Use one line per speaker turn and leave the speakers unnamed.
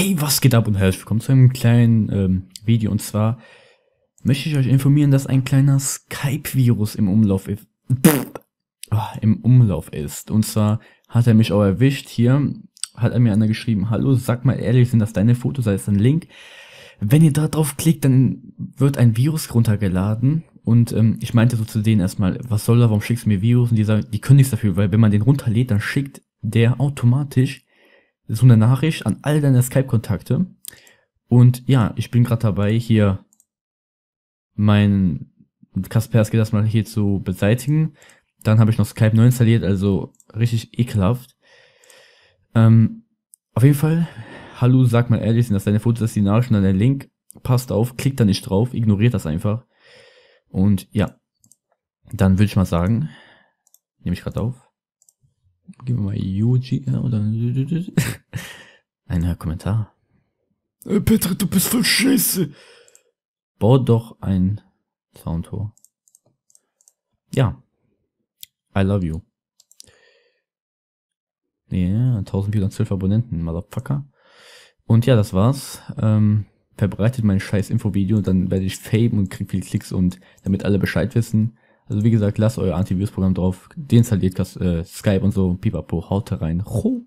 Hey, was geht ab und herzlich willkommen zu einem kleinen ähm, Video. Und zwar möchte ich euch informieren, dass ein kleiner Skype-Virus im Umlauf ist. Pff, ah, im Umlauf ist. Und zwar hat er mich auch erwischt. Hier hat er mir einer geschrieben, hallo, sag mal ehrlich, sind das deine Fotos? Da ist ein Link. Wenn ihr da drauf klickt, dann wird ein Virus runtergeladen. Und ähm, ich meinte so zu denen erstmal, was soll da, warum schickst du mir Virus? Und die sagen, die können nichts dafür, weil wenn man den runterlädt, dann schickt der automatisch so eine Nachricht an all deine Skype-Kontakte. Und ja, ich bin gerade dabei, hier mein Kaspersky das mal hier zu beseitigen. Dann habe ich noch Skype neu installiert, also richtig ekelhaft. Ähm, auf jeden Fall, hallo, sag mal ehrlich, sind das deine Fotos, das ist die Nachricht und dann der Link. Passt auf, klickt da nicht drauf, ignoriert das einfach. Und ja, dann würde ich mal sagen, nehme ich gerade auf.
Gehen wir mal Yuji, oder?
einer Kommentar.
Hey äh, Petra, du bist voll scheiße.
Bau doch ein Soundtor. Ja. I love you. Yeah, 1412 Abonnenten, Motherfucker. Und ja, das war's. Ähm, verbreitet mein scheiß Infovideo, dann werde ich fame und krieg viele Klicks und damit alle Bescheid wissen. Also wie gesagt, lasst euer Antivirus-Programm drauf, deinstalliert äh, Skype und so, pipapo, haut rein. Ho!